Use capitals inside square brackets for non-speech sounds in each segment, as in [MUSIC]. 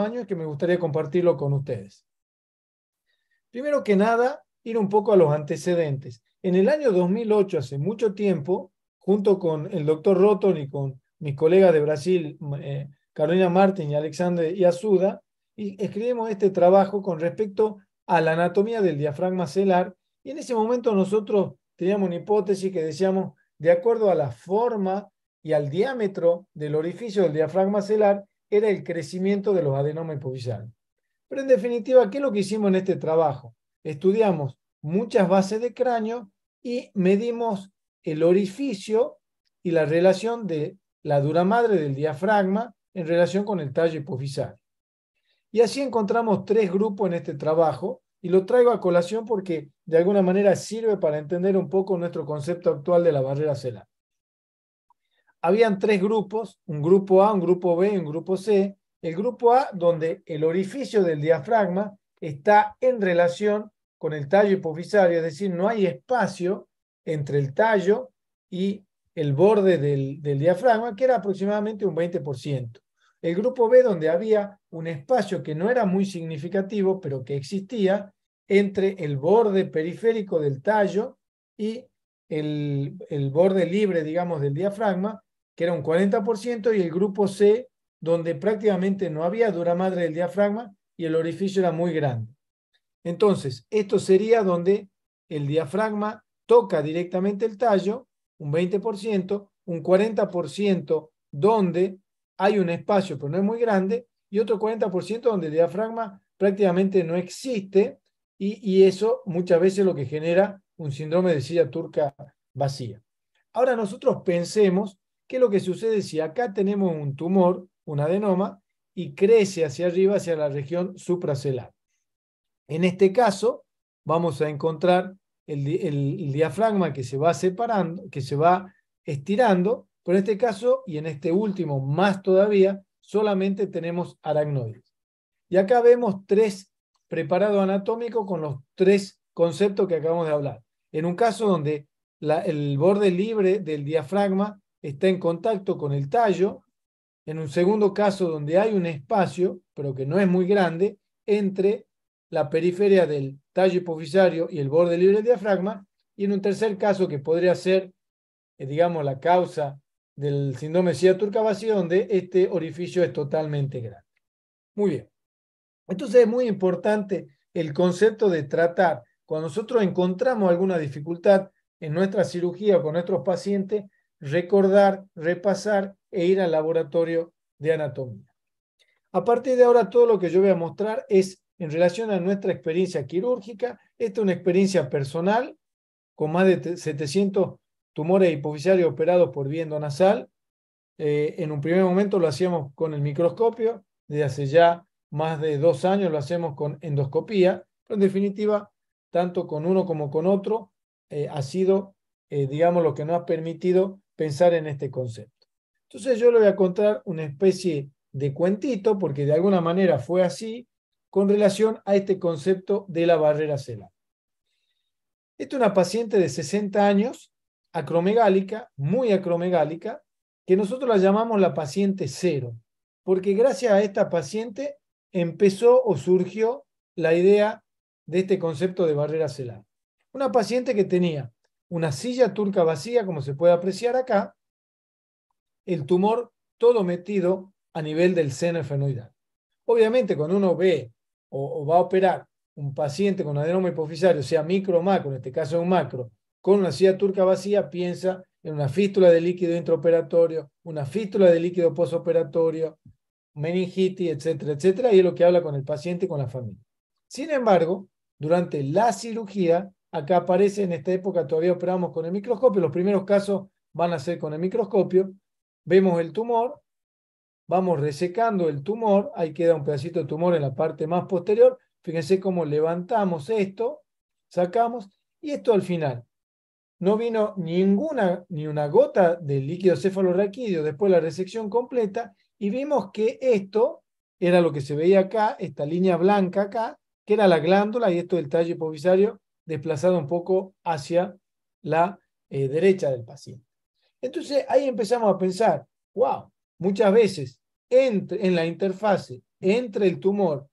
años que me gustaría compartirlo con ustedes. Primero que nada, ir un poco a los antecedentes. En el año 2008, hace mucho tiempo, junto con el doctor Roton y con mis colegas de Brasil, eh, Carolina Martín y Alexander Yasuda, escribimos este trabajo con respecto a la anatomía del diafragma celar. Y en ese momento nosotros teníamos una hipótesis que decíamos, de acuerdo a la forma y al diámetro del orificio del diafragma celar, era el crecimiento de los adenomas hipofisales. Pero en definitiva, ¿qué es lo que hicimos en este trabajo? Estudiamos muchas bases de cráneo y medimos el orificio y la relación de la dura madre del diafragma en relación con el tallo hipofisal. Y así encontramos tres grupos en este trabajo y lo traigo a colación porque de alguna manera sirve para entender un poco nuestro concepto actual de la barrera celular habían tres grupos, un grupo A, un grupo B y un grupo C. El grupo A, donde el orificio del diafragma está en relación con el tallo hipofisario, es decir, no hay espacio entre el tallo y el borde del, diafragma, que era aproximadamente un 20%. El grupo B, donde había un espacio que no era muy significativo, pero que existía, entre el borde periférico del tallo y el, el, borde libre, digamos, del diafragma, que era un 40%, y el grupo C, donde prácticamente no había dura madre del diafragma y el orificio era muy grande. Entonces, esto sería donde el diafragma toca directamente el tallo, un 20%, un 40% donde hay un espacio, pero no es muy grande, y otro 40% donde el diafragma prácticamente no existe, y, y, eso muchas veces lo que genera un síndrome de silla turca vacía. Ahora nosotros pensemos ¿Qué es lo que sucede si acá tenemos un tumor, un adenoma, y crece hacia arriba, hacia la región supracelar? En este caso, vamos a encontrar el, diafragma que se va separando, que se va estirando, pero en este caso y en este último más todavía, solamente tenemos aracnoides. Y acá vemos tres preparados anatómicos con los tres conceptos que acabamos de hablar. En un caso donde el borde libre del diafragma está en contacto con el tallo. En un segundo caso, donde hay un espacio, pero que no es muy grande, entre la periferia del tallo hipofisario y el borde libre del diafragma. Y en un tercer caso, que podría ser, eh, digamos, la causa del síndrome de turca donde este orificio es totalmente grande. Muy bien. Entonces es muy importante el concepto de tratar. Cuando nosotros encontramos alguna dificultad en nuestra cirugía con nuestros pacientes, recordar, repasar e ir al laboratorio de anatomía. A partir de ahora, todo lo que yo voy a mostrar es en relación a nuestra experiencia quirúrgica. Esta es una experiencia personal con más de 700 tumores hipofisarios operados por vía nasal eh, en un primer momento lo hacíamos con el microscopio, desde hace ya más de dos años lo hacemos con endoscopía, pero en definitiva, tanto con uno como con otro, eh, ha sido, eh, digamos, lo que nos ha permitido pensar en este concepto. Entonces yo le voy a contar una especie de cuentito, porque de alguna manera fue así, con relación a este concepto de la barrera celar. Esta es una paciente de 60 años, acromegálica, muy acromegálica, que nosotros la llamamos la paciente cero, porque gracias a esta paciente empezó o surgió la idea de este concepto de barrera celar. Una paciente que tenía una silla turca vacía, como se puede apreciar acá, el tumor todo metido a nivel del seno esfenoidal. Obviamente, cuando uno ve o, va a operar un paciente con adenoma hipofisario, sea micro o macro, en este caso es un macro, con una silla turca vacía, piensa en una fístula de líquido intraoperatorio, una fístula de líquido posoperatorio, meningitis, etcétera, etcétera, y es lo que habla con el paciente y con la familia. Sin embargo, durante la cirugía, acá aparece en esta época, todavía operamos con el microscopio, los primeros casos van a ser con el microscopio, vemos el tumor, vamos resecando el tumor, ahí queda un pedacito de tumor en la parte más posterior, fíjense cómo levantamos esto, sacamos, y esto al final. No vino ninguna, ni una gota de líquido cefalorraquídeo después de la resección completa, y vimos que esto era lo que se veía acá, esta línea blanca acá, que era la glándula, y esto del tallo hipovisario desplazado un poco hacia la eh, derecha del paciente. Entonces ahí empezamos a pensar, wow, muchas veces entre, en la interfase entre el tumor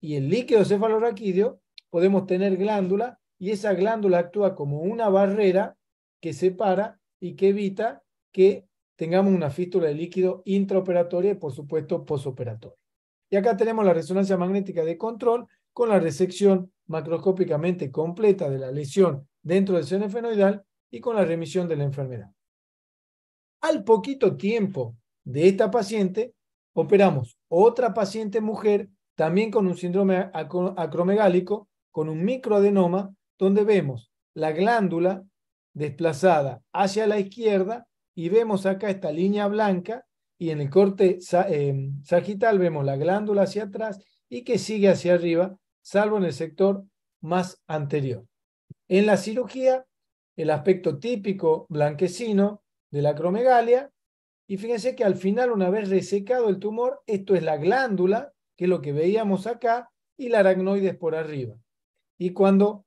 y el líquido cefalorraquídeo podemos tener glándula y esa glándula actúa como una barrera que separa y que evita que tengamos una fístula de líquido intraoperatoria y por supuesto posoperatoria. Y acá tenemos la resonancia magnética de control con la resección macroscópicamente completa de la lesión dentro del seno y con la remisión de la enfermedad. Al poquito tiempo de esta paciente, operamos otra paciente mujer, también con un síndrome acromegálico, con un microadenoma, donde vemos la glándula desplazada hacia la izquierda y vemos acá esta línea blanca y en el corte eh, sagital vemos la glándula hacia atrás y que sigue hacia arriba salvo en el sector más anterior. En la cirugía, el aspecto típico blanquecino de la acromegalia y fíjense que al final, una vez resecado el tumor, esto es la glándula, que es lo que veíamos acá, y la aracnoides por arriba. Y cuando,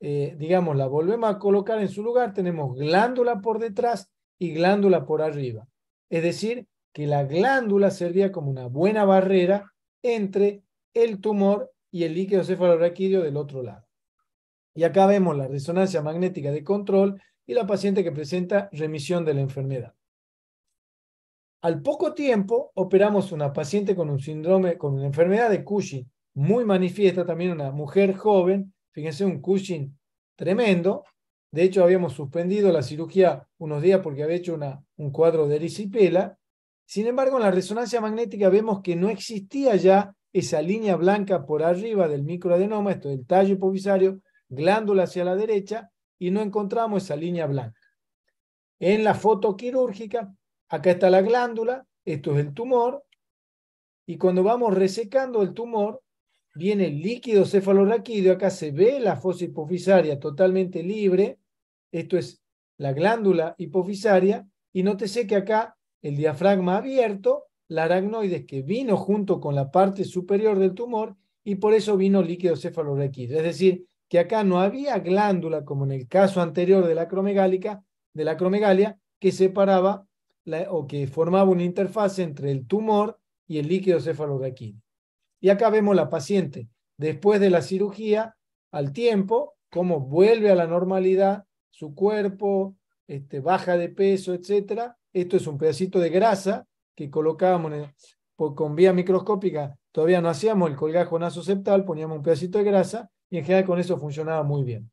eh, digamos, la volvemos a colocar en su lugar, tenemos glándula por detrás y glándula por arriba. Es decir, que la glándula servía como una buena barrera entre el tumor y el líquido cefalorraquídeo del otro lado. Y acá vemos la resonancia magnética de control y la paciente que presenta remisión de la enfermedad. Al poco tiempo operamos una paciente con un síndrome, con una enfermedad de Cushing muy manifiesta, también una mujer joven, fíjense un Cushing tremendo. De hecho, habíamos suspendido la cirugía unos días porque había hecho un cuadro de erisipela. Sin embargo, en la resonancia magnética vemos que no existía ya esa línea blanca por arriba del microadenoma, esto es el tallo hipofisario, glándula hacia la derecha, y no encontramos esa línea blanca. En la foto quirúrgica, acá está la glándula, esto es el tumor, y cuando vamos resecando el tumor, viene el líquido cefalorraquídeo, acá se ve la fosa hipofisaria totalmente libre, esto es la glándula hipofisaria, y nótese que acá el diafragma abierto la aracnoides que vino junto con la parte superior del tumor y por eso vino líquido cefalorraquídeo. Es decir, que acá no había glándula, como en el caso anterior de la acromegálica, de la acromegalia, que separaba o que formaba una interfaz entre el tumor y el líquido cefalorraquídeo. Y acá vemos la paciente, después de la cirugía, al tiempo, cómo vuelve a la normalidad su cuerpo, este, baja de peso, etc. Esto es un pedacito de grasa que colocábamos pues, con vía microscópica, todavía no hacíamos el colgajo nasoceptal, poníamos un pedacito de grasa y en general con eso funcionaba muy bien.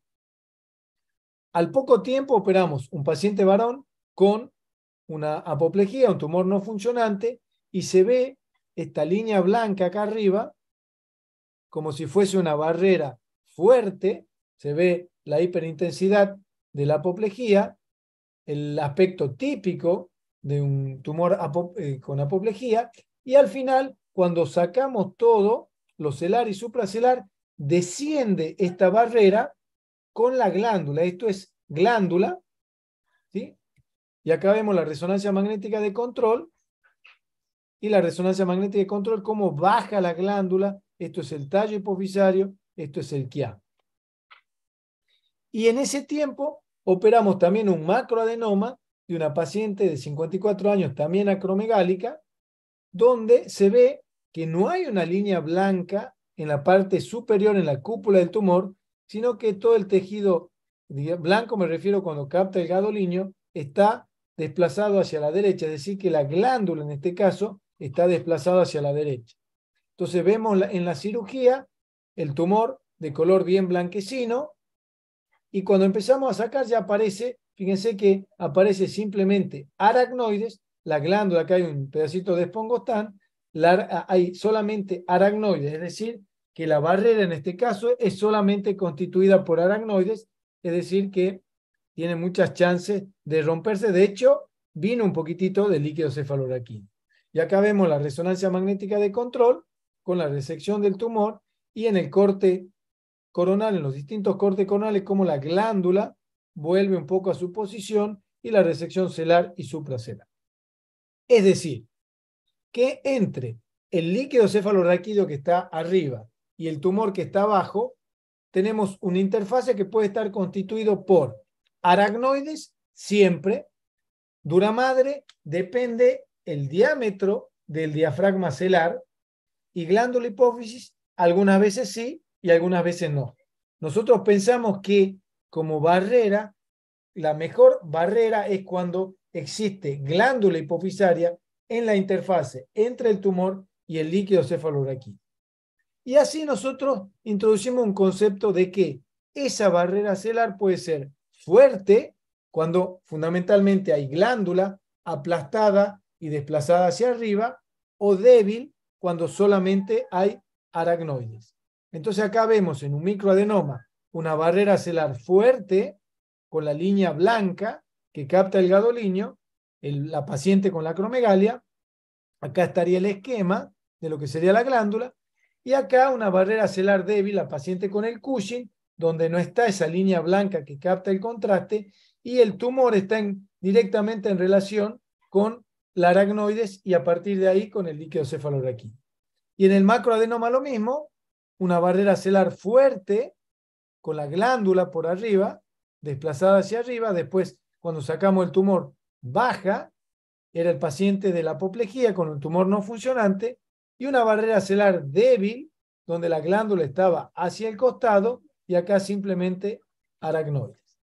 Al poco tiempo operamos un paciente varón con una apoplejía, un tumor no funcionante, y se ve esta línea blanca acá arriba, como si fuese una barrera fuerte, se ve la hiperintensidad de la apoplejía, el aspecto típico de un tumor eh, con apoplejía. Y al final, cuando sacamos todo, lo celar y supracelar, desciende esta barrera con la glándula. Esto es glándula. ¿sí? Y acá vemos la resonancia magnética de control. Y la resonancia magnética de control, cómo baja la glándula. Esto es el tallo hipofisario, esto es el quia. Y en ese tiempo operamos también un macroadenoma de una paciente de 54 años, también acromegálica, donde se ve que no hay una línea blanca en la parte superior, en la cúpula del tumor, sino que todo el tejido blanco, me refiero cuando capta el gadoliño, está desplazado hacia la derecha, es decir, que la glándula en este caso está desplazada hacia la derecha. Entonces vemos en la cirugía el tumor de color bien blanquecino y cuando empezamos a sacar ya aparece fíjense que aparece simplemente aracnoides, la glándula, acá hay un pedacito de espongostán, ah, hay solamente aracnoides, es decir, que la barrera en este caso es solamente constituida por aracnoides, es decir, que tiene muchas chances de romperse. De hecho, vino un poquitito de líquido cefalorraquídeo. Y acá vemos la resonancia magnética de control con la resección del tumor y en el corte coronal, en los distintos cortes coronales, como la glándula vuelve un poco a su posición y la resección celar y supracelar. Es decir, que entre el líquido cefalorraquídeo que está arriba y el tumor que está abajo, tenemos una interfase que puede estar constituido por aracnoides, siempre, dura madre, depende el diámetro del diafragma celar y glándula hipófisis, algunas veces sí y algunas veces no. Nosotros pensamos que como barrera, la mejor barrera es cuando existe glándula hipofisaria en la interfase entre el tumor y el líquido cefalorraquídeo. Y así nosotros introducimos un concepto de que esa barrera celular puede ser fuerte cuando fundamentalmente hay glándula aplastada y desplazada hacia arriba o débil cuando solamente hay aracnoides. Entonces acá vemos en un microadenoma una barrera celar fuerte con la línea blanca que capta el gadolinio, la paciente con la acromegalia. Acá estaría el esquema de lo que sería la glándula. Y acá una barrera celar débil, la paciente con el Cushing, donde no está esa línea blanca que capta el contraste y el tumor está directamente en relación con la aracnoides y a partir de ahí con el líquido cefalorraquídeo. Y en el macroadenoma lo mismo, una barrera celar fuerte con la glándula por arriba, desplazada hacia arriba, después cuando sacamos el tumor baja, era el paciente de la apoplejía con un tumor no funcionante y una barrera celar débil donde la glándula estaba hacia el costado y acá simplemente aracnoides.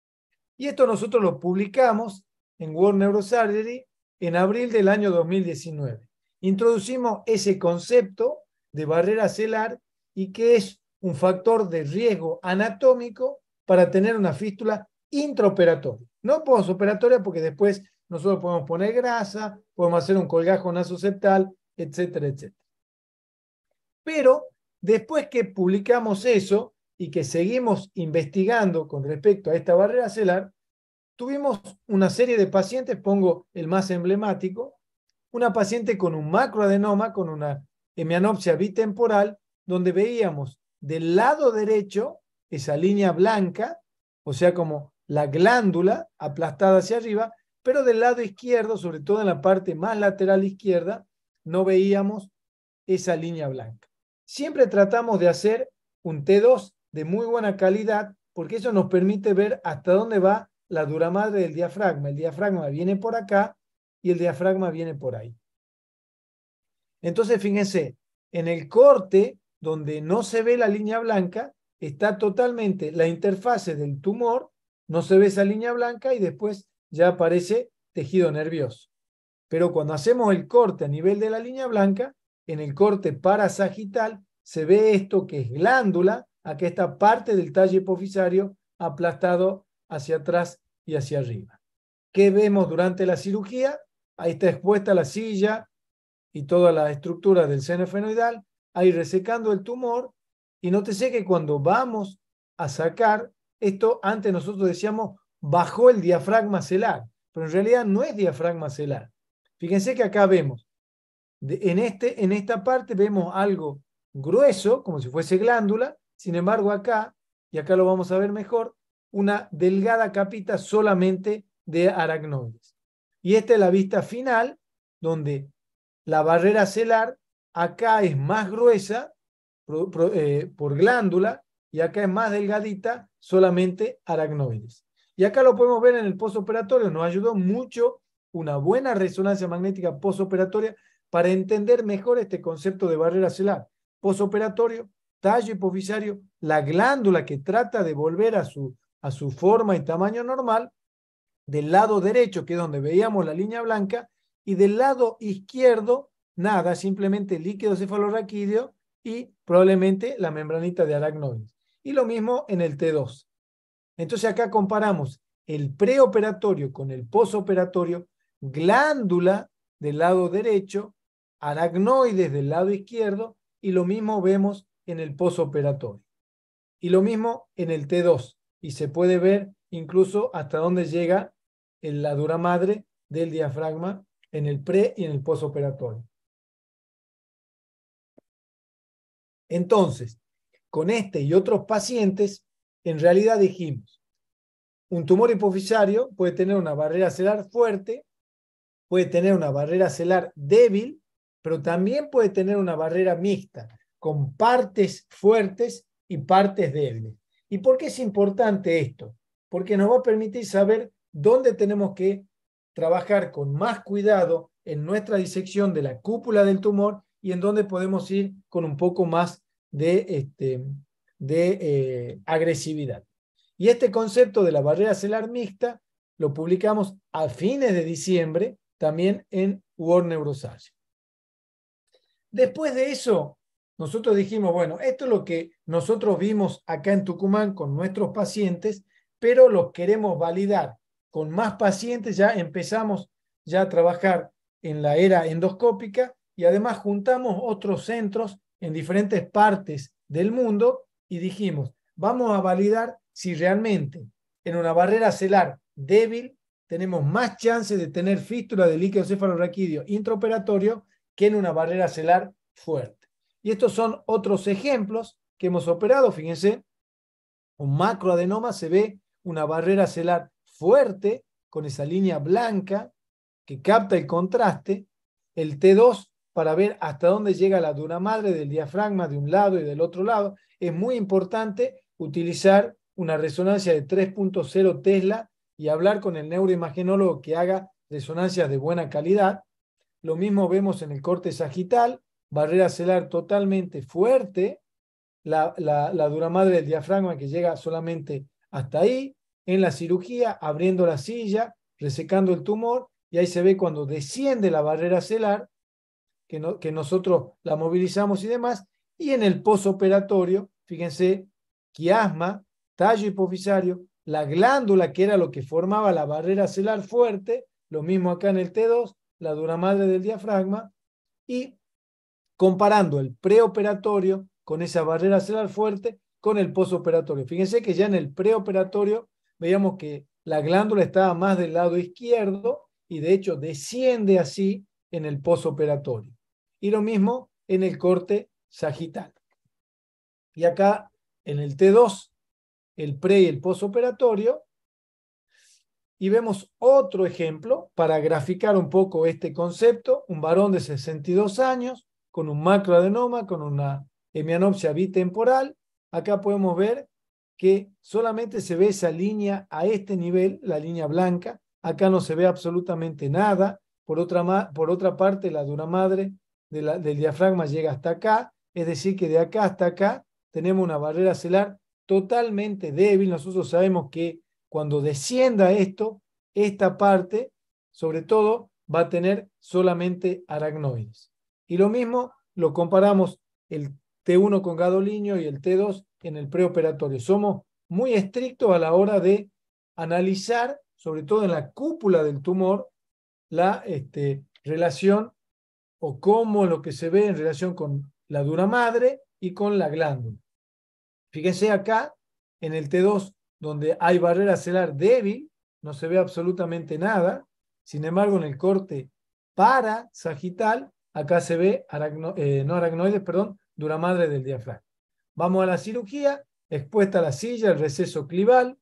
Y esto nosotros lo publicamos en World Neurosurgery en abril del año 2019. Introducimos ese concepto de barrera celar y que es un factor de riesgo anatómico para tener una fístula intraoperatoria. No postoperatoria porque después nosotros podemos poner grasa, podemos hacer un colgajo nasoceptal, etcétera, etcétera. Pero después que publicamos eso y que seguimos investigando con respecto a esta barrera celar tuvimos una serie de pacientes, pongo el más emblemático, una paciente con un macroadenoma, con una hemianopsia bitemporal, donde veíamos del lado derecho, esa línea blanca, o sea, como la glándula aplastada hacia arriba, pero del lado izquierdo, sobre todo en la parte más lateral izquierda, no veíamos esa línea blanca. Siempre tratamos de hacer un T2 de muy buena calidad porque eso nos permite ver hasta dónde va la dura madre del diafragma. El diafragma viene por acá y el diafragma viene por ahí. Entonces, fíjense, en el corte donde no se ve la línea blanca, está totalmente la interfase del tumor, no se ve esa línea blanca y después ya aparece tejido nervioso. Pero cuando hacemos el corte a nivel de la línea blanca, en el corte parasagital se ve esto que es glándula, aquí está parte del talle hipofisario aplastado hacia atrás y hacia arriba. ¿Qué vemos durante la cirugía? Ahí está expuesta la silla y toda la estructura del seno fenoidal, ahí resecando el tumor y nótese que cuando vamos a sacar, esto antes nosotros decíamos bajo el diafragma celar, pero en realidad no es diafragma celar. Fíjense que acá vemos, en, este, en esta parte vemos algo grueso, como si fuese glándula, sin embargo acá, y acá lo vamos a ver mejor, una delgada capita solamente de aracnoides. Y esta es la vista final, donde la barrera celar acá es más gruesa eh, por glándula y acá es más delgadita, solamente aracnoides. Y acá lo podemos ver en el postoperatorio, nos ayudó mucho una buena resonancia magnética postoperatoria para entender mejor este concepto de barrera celular. Postoperatorio, tallo hipofisario, la glándula que trata de volver a su, a su forma y tamaño normal, del lado derecho, que es donde veíamos la línea blanca, y del lado izquierdo, nada, simplemente líquido cefalorraquídeo y probablemente la membranita de aracnoides. Y lo mismo en el T2. Entonces acá comparamos el preoperatorio con el posoperatorio, glándula del lado derecho, aracnoides del lado izquierdo y lo mismo vemos en el posoperatorio. Y lo mismo en el T2. Y se puede ver incluso hasta dónde llega la dura madre del diafragma en el pre y en el posoperatorio. Entonces, con este y otros pacientes, en realidad dijimos, un tumor hipofisario puede tener una barrera celular fuerte, puede tener una barrera celular débil, pero también puede tener una barrera mixta, con partes fuertes y partes débiles. ¿Y por qué es importante esto? Porque nos va a permitir saber dónde tenemos que trabajar con más cuidado en nuestra disección de la cúpula del tumor y en donde podemos ir con un poco más de, este, eh, agresividad. Y este concepto de la barrera celar mixta lo publicamos a fines de diciembre también en World Neuroscience. Después de eso, nosotros dijimos, bueno, esto es lo que nosotros vimos acá en Tucumán con nuestros pacientes, pero los queremos validar con más pacientes. Ya empezamos ya a trabajar en la era endoscópica y además juntamos otros centros en diferentes partes del mundo y dijimos, vamos a validar si realmente en una barrera celar débil tenemos más chances de tener fístula de líquido cefalorraquídeo intraoperatorio que en una barrera celar fuerte. Y estos son otros ejemplos que hemos operado. Fíjense, un macroadenoma se ve una barrera celar fuerte con esa línea blanca que capta el contraste. El T2 para ver hasta dónde llega la dura madre del diafragma de un lado y del otro lado, es muy importante utilizar una resonancia de 3.0 Tesla y hablar con el neuroimagenólogo que haga resonancias de buena calidad. Lo mismo vemos en el corte sagital, barrera celar totalmente fuerte, la, la dura madre del diafragma que llega solamente hasta ahí, en la cirugía, abriendo la silla, resecando el tumor, y ahí se ve cuando desciende la barrera celar, que, nosotros la movilizamos y demás. Y en el posoperatorio, fíjense, quiasma, tallo hipofisario, la glándula que era lo que formaba la barrera celular fuerte, lo mismo acá en el T2, la dura madre del diafragma, y comparando el preoperatorio con esa barrera celular fuerte con el posoperatorio. Fíjense que ya en el preoperatorio veíamos que la glándula estaba más del lado izquierdo y de hecho desciende así en el posoperatorio. Y lo mismo en el corte sagital. Y acá en el T2, el pre y el postoperatorio. Y vemos otro ejemplo para graficar un poco este concepto. Un varón de 62 años con un macroadenoma, con una hemianopsia bitemporal. Acá podemos ver que solamente se ve esa línea a este nivel, la línea blanca. Acá no se ve absolutamente nada. Por otra, por otra parte, la dura madre del diafragma llega hasta acá, es decir, que de acá hasta acá tenemos una barrera celular totalmente débil. Nosotros sabemos que cuando descienda esto, esta parte, sobre todo, va a tener solamente aracnoides. Y lo mismo lo comparamos el T1 con gadolinio y el T2 en el preoperatorio. Somos muy estrictos a la hora de analizar, sobre todo en la cúpula del tumor, la este, relación o cómo lo que se ve en relación con la dura madre y con la glándula. Fíjense acá en el T2, donde hay barrera celar débil, no se ve absolutamente nada. Sin embargo, en el corte para acá se ve eh, no perdón, dura madre del diafragma. Vamos a la cirugía, expuesta la silla, el receso clival,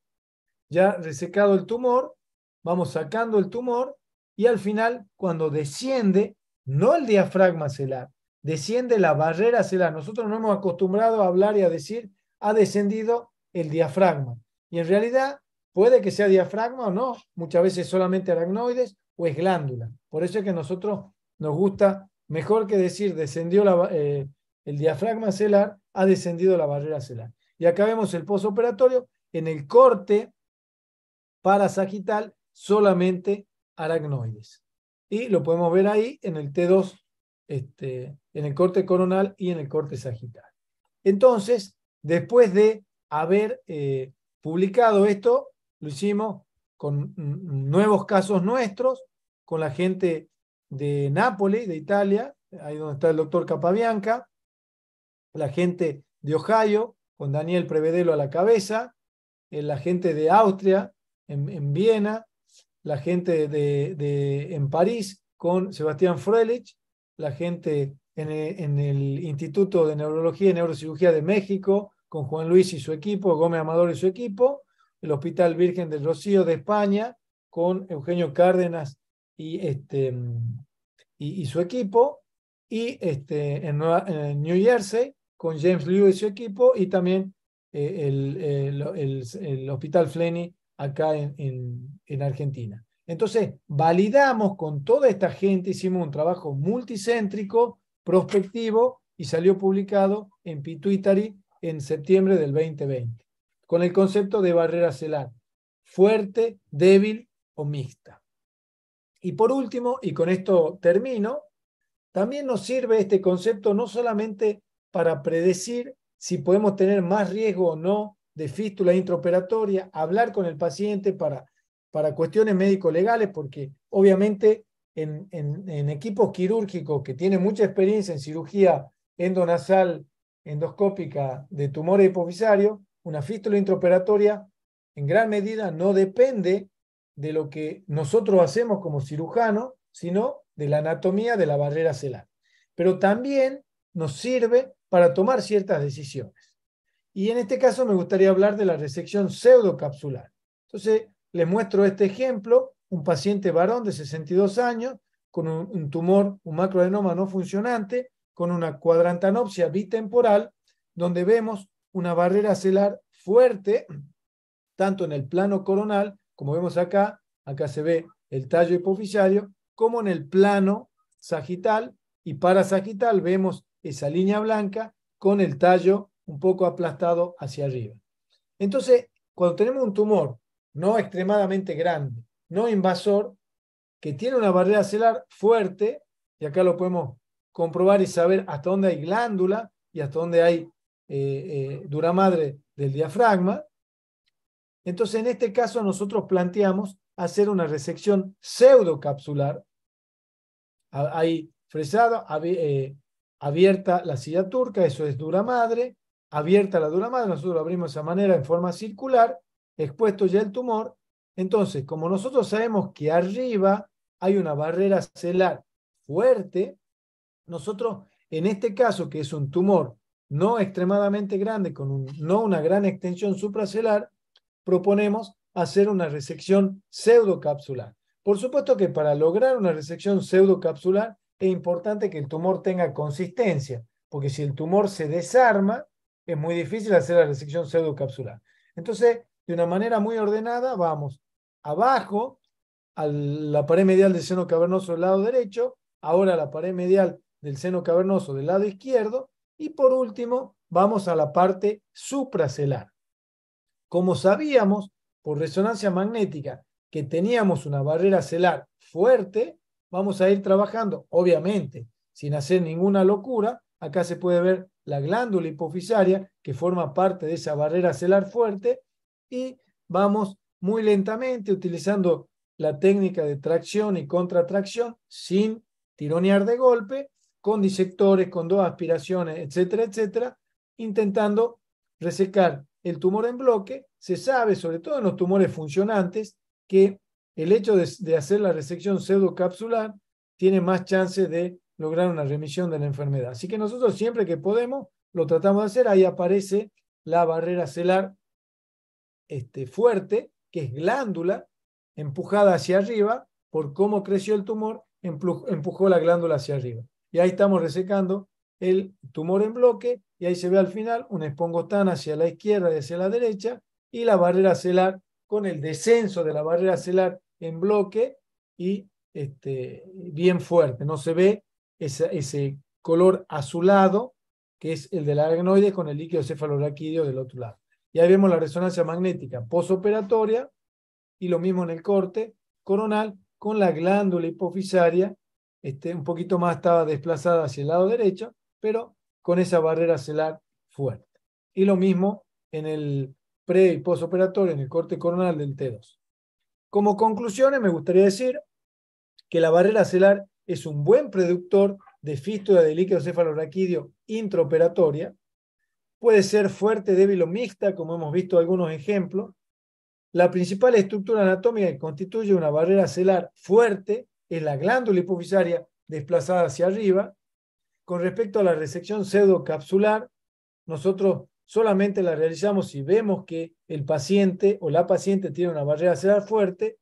ya resecado el tumor, vamos sacando el tumor y al final, cuando desciende no el diafragma celar, desciende la barrera celar. Nosotros nos hemos acostumbrado a hablar y a decir, ha descendido el diafragma. Y en realidad puede que sea diafragma o no, muchas veces solamente aracnoides o es glándula. Por eso es que a nosotros nos gusta mejor que decir descendió eh, el diafragma celar, ha descendido la barrera celar. Y acá vemos el posoperatorio en el corte parasagital solamente aracnoides y lo podemos ver ahí en el T2, este, en el corte coronal y en el corte sagital. Entonces, después de haber eh, publicado esto, lo hicimos con mm, nuevos casos nuestros, con la gente de Nápoles, de Italia, ahí donde está el doctor Capabianca, la gente de Ohio, con Daniel Prevedelo a la cabeza, eh, la gente de Austria, en, en Viena, la gente de, en París con Sebastián Frelich la gente en el, Instituto de Neurología y Neurocirugía de México con Juan Luis y su equipo, Gómez Amador y su equipo, el Hospital Virgen del Rocío de España con Eugenio Cárdenas y, este, y, su equipo, y este, en, Nueva, New Jersey con James Liu y su equipo, y también eh, el, el, Hospital Flenny acá en, Argentina. Entonces, validamos con toda esta gente, hicimos un trabajo multicéntrico, prospectivo, y salió publicado en Pituitary en septiembre del 2020, con el concepto de barrera celar, fuerte, débil o mixta. Y por último, y con esto termino, también nos sirve este concepto no solamente para predecir si podemos tener más riesgo o no de fístula intraoperatoria, hablar con el paciente para, para cuestiones médico-legales, porque obviamente en, equipos quirúrgicos que tienen mucha experiencia en cirugía endonasal endoscópica de tumores hipofisarios, una fístula intraoperatoria en gran medida no depende de lo que nosotros hacemos como cirujano, sino de la anatomía de la barrera celar. Pero también nos sirve para tomar ciertas decisiones. Y en este caso me gustaría hablar de la resección pseudocapsular. Entonces, les muestro este ejemplo, un paciente varón de 62 años con un, tumor, un macroadenoma no funcionante, con una cuadrantanopsia bitemporal, donde vemos una barrera celar fuerte, tanto en el plano coronal, como vemos acá, acá se ve el tallo hipofisario, como en el plano sagital y parasagital vemos esa línea blanca con el tallo un poco aplastado hacia arriba. Entonces, cuando tenemos un tumor no extremadamente grande, no invasor, que tiene una barrera celular fuerte, y acá lo podemos comprobar y saber hasta dónde hay glándula y hasta dónde hay eh, eh, dura madre del diafragma, entonces en este caso nosotros planteamos hacer una resección pseudocapsular. Hay fresado, eh, abierta la silla turca, eso es dura madre, abierta la dura madre, nosotros lo abrimos de esa manera en forma circular, expuesto ya el tumor. Entonces, como nosotros sabemos que arriba hay una barrera celular fuerte, nosotros en este caso, que es un tumor no extremadamente grande, con no una gran extensión supracelar proponemos hacer una resección pseudocapsular. Por supuesto que para lograr una resección pseudocapsular es importante que el tumor tenga consistencia, porque si el tumor se desarma, es muy difícil hacer la resección pseudocapsular. Entonces, de una manera muy ordenada, vamos abajo a la pared medial del seno cavernoso del lado derecho, ahora a la pared medial del seno cavernoso del lado izquierdo, y por último, vamos a la parte supracelar. Como sabíamos por resonancia magnética que teníamos una barrera celar fuerte, vamos a ir trabajando, obviamente, sin hacer ninguna locura, Acá se puede ver la glándula hipofisaria que forma parte de esa barrera celar fuerte y vamos muy lentamente utilizando la técnica de tracción y contratracción sin tironear de golpe, con disectores, con dos aspiraciones, etcétera, etcétera, intentando resecar el tumor en bloque. Se sabe, sobre todo en los tumores funcionantes, que el hecho de, de hacer la resección pseudocapsular tiene más chance de lograr una remisión de la enfermedad. Así que nosotros siempre que podemos, lo tratamos de hacer, ahí aparece la barrera celar este, fuerte, que es glándula, empujada hacia arriba, por cómo creció el tumor, empujó, la glándula hacia arriba. Y ahí estamos resecando el tumor en bloque, y ahí se ve al final un espongotán hacia la izquierda y hacia la derecha, y la barrera celar con el descenso de la barrera celar en bloque y este, bien fuerte. No se ve ese color azulado, que es el del aracnoide, con el líquido cefalorraquídeo del otro lado. Y ahí vemos la resonancia magnética posoperatoria y lo mismo en el corte coronal con la glándula hipofisaria, este, un poquito más estaba desplazada hacia el lado derecho, pero con esa barrera celar fuerte. Y lo mismo en el pre y posoperatorio, en el corte coronal del T2. Como conclusiones, me gustaría decir que la barrera celar es un buen productor de fístula de líquido cefalorraquídeo intraoperatoria. Puede ser fuerte, débil o mixta, como hemos visto algunos ejemplos. La principal estructura anatómica que constituye una barrera celar fuerte es la glándula hipofisaria desplazada hacia arriba. Con respecto a la resección pseudocapsular, nosotros solamente la realizamos si vemos que el paciente o la paciente tiene una barrera celar fuerte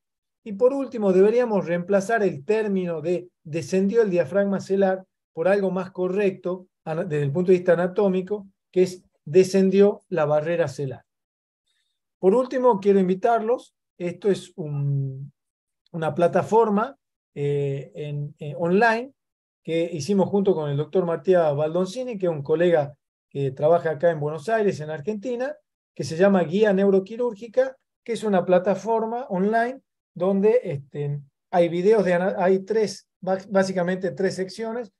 y por último, deberíamos reemplazar el término de descendió el diafragma celar por algo más correcto desde el punto de vista anatómico, que es descendió la barrera celar. Por último, quiero invitarlos, esto es una plataforma eh, en, eh, online que hicimos junto con el doctor Matías Baldoncini, que es un colega que trabaja acá en Buenos Aires, en Argentina, que se llama Guía Neuroquirúrgica, que es una plataforma online donde este, hay videos, de, hay tres, básicamente tres secciones.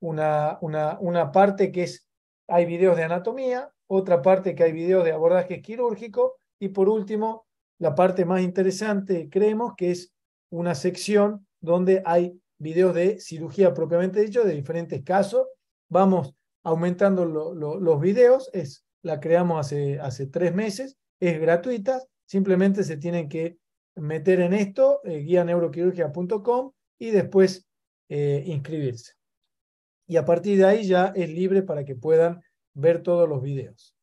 Una, una, una parte que es, hay videos de anatomía, otra parte que hay videos de abordaje quirúrgico y por último, la parte más interesante, creemos, que es una sección donde hay videos de cirugía propiamente dicho, de diferentes casos. Vamos aumentando los videos, es, la creamos hace, hace tres meses, es gratuita, simplemente se tienen que meter en esto, eh, guía y después eh, inscribirse. Y a partir de ahí ya es libre para que puedan ver todos los videos.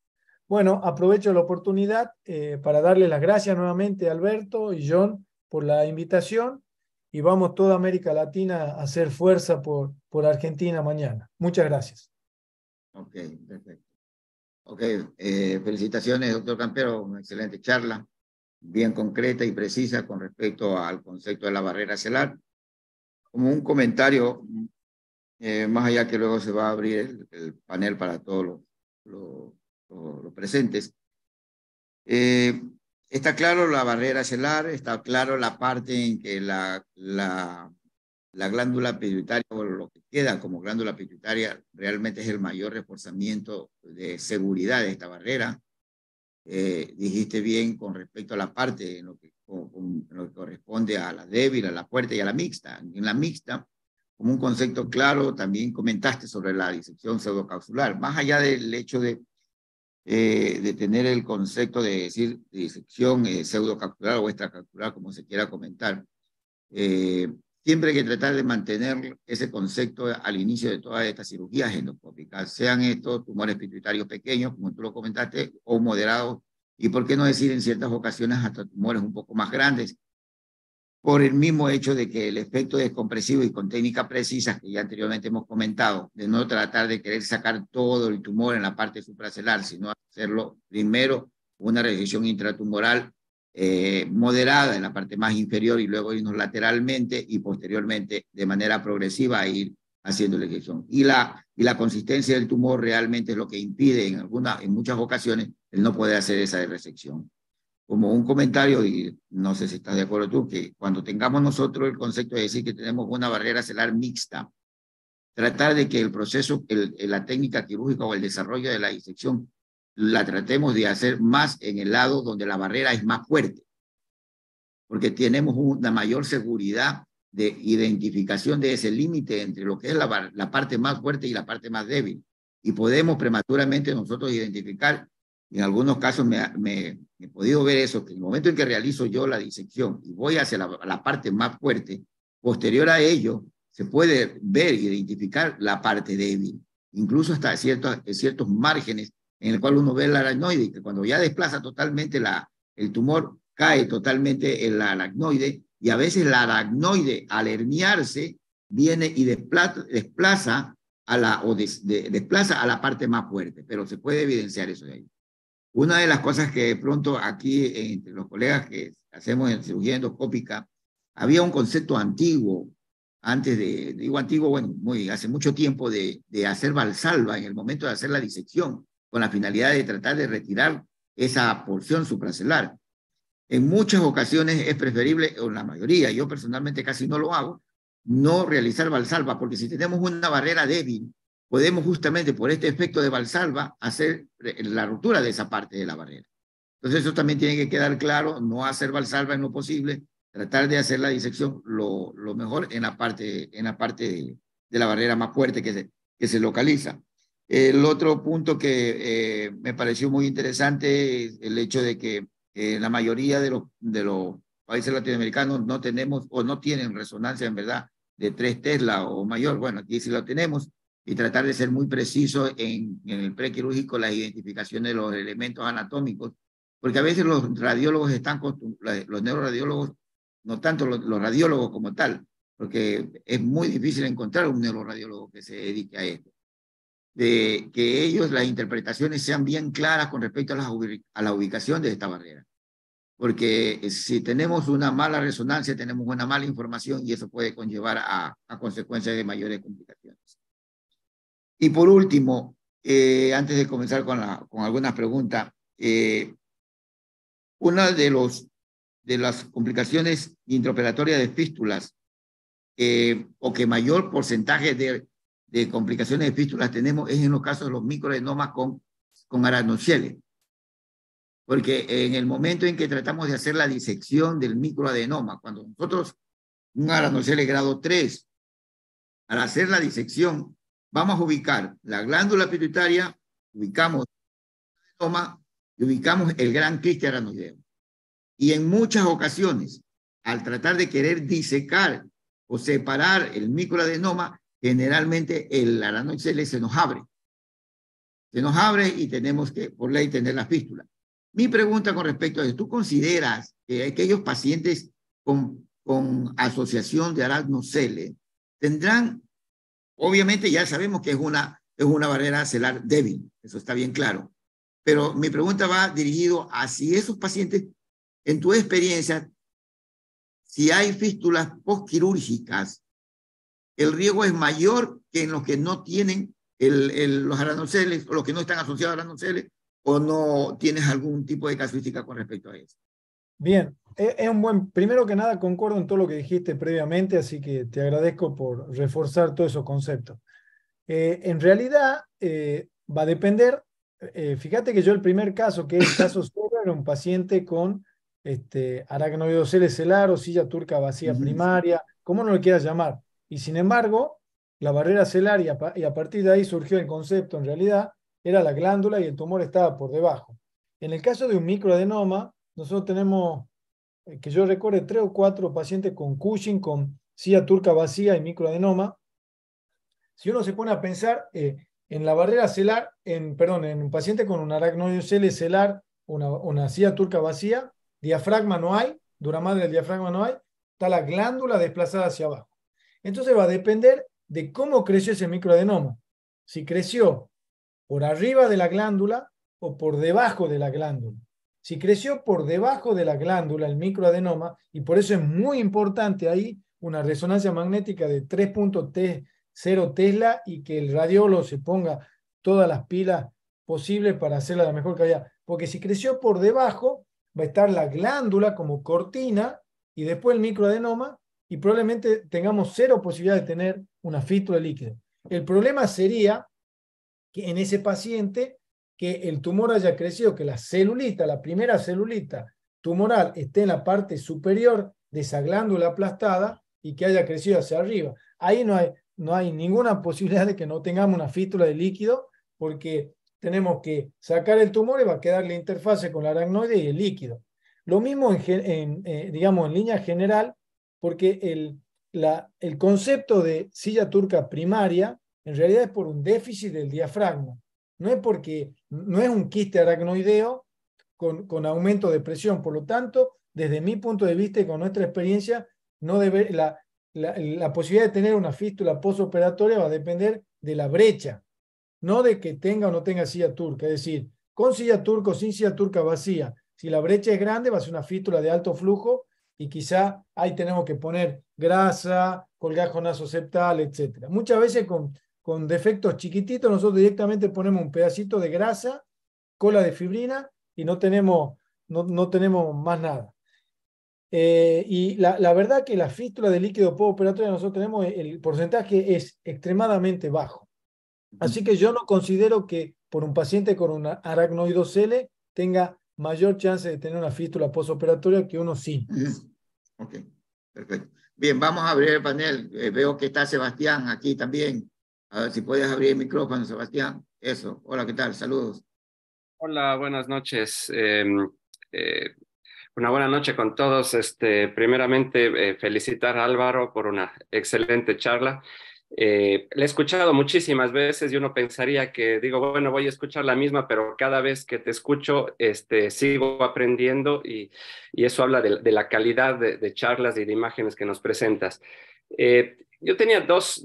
Bueno, aprovecho la oportunidad eh, para darle las gracias nuevamente a Alberto y John por la invitación y vamos toda América Latina a hacer fuerza por, por Argentina mañana. Muchas gracias. Ok, perfecto. Ok, felicitaciones, doctor Campero, una excelente charla bien concreta y precisa con respecto al concepto de la barrera celular. Como un comentario, eh, más allá que luego se va a abrir el, panel para todos los, los, presentes. Eh, está claro la barrera celular, está claro la parte en que la, la, la glándula pituitaria o lo que queda como glándula pituitaria realmente es el mayor reforzamiento de seguridad de esta barrera eh, dijiste bien con respecto a la parte en lo, que, corresponde a la débil, a la fuerte y a la mixta. En la mixta, como un concepto claro, también comentaste sobre la disección pseudocapsular, más allá del hecho de, eh, de tener el concepto de decir disección eh, pseudocapsular o extracapsular, como se quiera comentar. Eh, Siempre hay que tratar de mantener ese concepto al inicio de todas estas cirugías endoscópicas, sean estos tumores pituitarios pequeños, como tú lo comentaste, o moderados, y por qué no decir en ciertas ocasiones hasta tumores un poco más grandes, por el mismo hecho de que el efecto descompresivo y con técnicas precisas que ya anteriormente hemos comentado, de no tratar de querer sacar todo el tumor en la parte supracelar, sino hacerlo primero una resección intratumoral eh, moderada en la parte más inferior y luego irnos lateralmente y posteriormente de manera progresiva a ir haciendo la inyección. Y la, y la consistencia del tumor realmente es lo que impide en, alguna, en muchas ocasiones el no poder hacer esa resección. Como un comentario, y no sé si estás de acuerdo tú, que cuando tengamos nosotros el concepto de decir que tenemos una barrera celar mixta, tratar de que el proceso, la técnica quirúrgica o el desarrollo de la disección la tratemos de hacer más en el lado donde la barrera es más fuerte, porque tenemos una mayor seguridad de identificación de ese límite entre lo que es la, parte más fuerte y la parte más débil. Y podemos prematuramente nosotros identificar, en algunos casos me, he podido ver eso, que en el momento en que realizo yo la disección y voy hacia la, parte más fuerte, posterior a ello se puede ver identificar la parte débil, incluso hasta ciertos, ciertos márgenes en el cual uno ve el aracnoide, que cuando ya desplaza totalmente la, el tumor, cae totalmente en el aracnoide, y a veces el aracnoide, al herniarse, viene y desplaza, desplaza a la, o desplaza a la parte más fuerte, pero se puede evidenciar eso de ahí. Una de las cosas que de pronto aquí entre los colegas que hacemos en cirugía endoscópica, había un concepto antiguo, antes de, digo antiguo, bueno, muy, hace mucho tiempo de, de hacer valsalva en el momento de hacer la disección, con la finalidad de tratar de retirar esa porción supracelar. En muchas ocasiones es preferible, o en la mayoría, yo personalmente casi no lo hago, no realizar valsalva, porque si tenemos una barrera débil, podemos justamente por este efecto de valsalva hacer eh, la ruptura de esa parte de la barrera. Entonces eso también tiene que quedar claro, no hacer valsalva en lo posible, tratar de hacer la disección lo, mejor en la parte, en la parte de, la barrera más fuerte que que se localiza. El otro punto que eh, me pareció muy interesante es el hecho de que eh, la mayoría de los, países latinoamericanos no tenemos o no tienen resonancia en verdad de 3 Tesla o mayor. Bueno, aquí sí lo tenemos y tratar de ser muy preciso en, el prequirúrgico, la identificación de los elementos anatómicos, porque a veces los radiólogos están, los neuroradiólogos, no tanto los radiólogos como tal, porque es muy difícil encontrar un neuroradiólogo que se dedique a esto de que ellos, las interpretaciones sean bien claras con respecto a la, ubicación de esta barrera. Porque eh, si tenemos una mala resonancia, tenemos una mala información y eso puede conllevar a, consecuencias de mayores complicaciones. Y por último, eh, antes de comenzar con, algunas preguntas, eh, una de, las complicaciones intraoperatorias de fístulas o que mayor porcentaje de de complicaciones de fístulas tenemos es en los casos de los microadenomas con, con aranocieles. Porque en el momento en que tratamos de hacer la disección del microadenoma, cuando nosotros, un es grado 3, al hacer la disección, vamos a ubicar la glándula pituitaria, ubicamos el adenoma y ubicamos el gran quiste aranoideo. Y en muchas ocasiones, al tratar de querer disecar o separar el microadenoma, generalmente el aranoxele se nos abre. Se nos abre y tenemos que, por ley, tener la fístula. Mi pregunta con respecto a eso, ¿tú consideras que aquellos pacientes con, con asociación de aracnocele tendrán, obviamente ya sabemos que es una, es una barrera celular débil, eso está bien claro, pero mi pregunta va dirigido a si esos pacientes, en tu experiencia, si hay fístulas postquirúrgicas el riesgo es mayor que en los que no tienen el, los aranoceles o los que no están asociados a aranoceles o no tienes algún tipo de casuística con respecto a eso. Bien, es un buen, primero que nada concuerdo en todo lo que dijiste previamente, así que te agradezco por reforzar todos esos conceptos. Eh, en realidad eh, va a depender, eh, fíjate que yo el primer caso, que es el caso [LAUGHS] era un paciente con este, celar o silla turca vacía primaria, como no lo quieras llamar, y sin embargo, la barrera celar y a, partir de ahí surgió el concepto, en realidad, era la glándula y el tumor estaba por debajo. En el caso de un microadenoma, nosotros tenemos, eh, que yo recuerde, tres o cuatro pacientes con Cushing, con silla turca vacía y microadenoma. Si uno se pone a pensar eh, en la barrera celar, en, perdón, en un paciente con un aracnoidocele celar, una, una silla turca vacía, diafragma no hay, duramadre del diafragma no hay, está la glándula desplazada hacia abajo. Entonces va a depender de cómo creció ese microadenoma. Si creció por arriba de la glándula o por debajo de la glándula. Si creció por debajo de la glándula el microadenoma, y por eso es muy importante ahí una resonancia magnética de 3.0 Tesla y que el radiólogo se ponga todas las pilas posibles para hacerla la mejor que haya. Porque si creció por debajo, va a estar la glándula como cortina y después el microadenoma y probablemente tengamos cero posibilidad de tener una fístula líquido El problema sería que en ese paciente que el tumor haya crecido, que la celulita, la primera celulita tumoral esté en la parte superior de esa glándula aplastada y que haya crecido hacia arriba. Ahí no hay, no hay ninguna posibilidad de que no tengamos una fístula de líquido porque tenemos que sacar el tumor y va a quedar la interfase con la aracnoide y el líquido. Lo mismo, eh, digamos, en línea general, porque el, el concepto de silla turca primaria en realidad es por un déficit del diafragma. No es porque no es un quiste aracnoideo con, con aumento de presión. Por lo tanto, desde mi punto de vista y con nuestra experiencia, no debe, la, la, la, posibilidad de tener una fístula postoperatoria va a depender de la brecha, no de que tenga o no tenga silla turca. Es decir, con silla turca o sin silla turca vacía, si la brecha es grande, va a ser una fístula de alto flujo y quizá ahí tenemos que poner grasa, colgajo nasoceptal, septal, etc. Muchas veces con, con defectos chiquititos nosotros directamente ponemos un pedacito de grasa, cola de fibrina y no tenemos, no, tenemos más nada. Eh, y la, verdad que la fístula de líquido postoperatorio, nosotros tenemos, eh, el porcentaje es extremadamente bajo. Así que yo no considero que por un paciente con un aracnoidocele tenga mayor chance de tener una fístula postoperatoria que uno sí. Ok, perfecto. Bien, vamos a abrir el panel. Eh, veo que está Sebastián aquí también. A ver si puedes abrir el micrófono, Sebastián. Eso. Hola, ¿qué tal? Saludos. Hola, buenas noches. Eh, eh, una buena noche con todos. Este, primeramente, eh, felicitar a Álvaro por una excelente charla. Eh, la he escuchado muchísimas veces y uno pensaría que digo, bueno, voy a escuchar la misma, pero cada vez que te escucho, este, sigo aprendiendo y, eso habla de, la calidad de, charlas y de imágenes que nos presentas. Eh, yo tenía dos,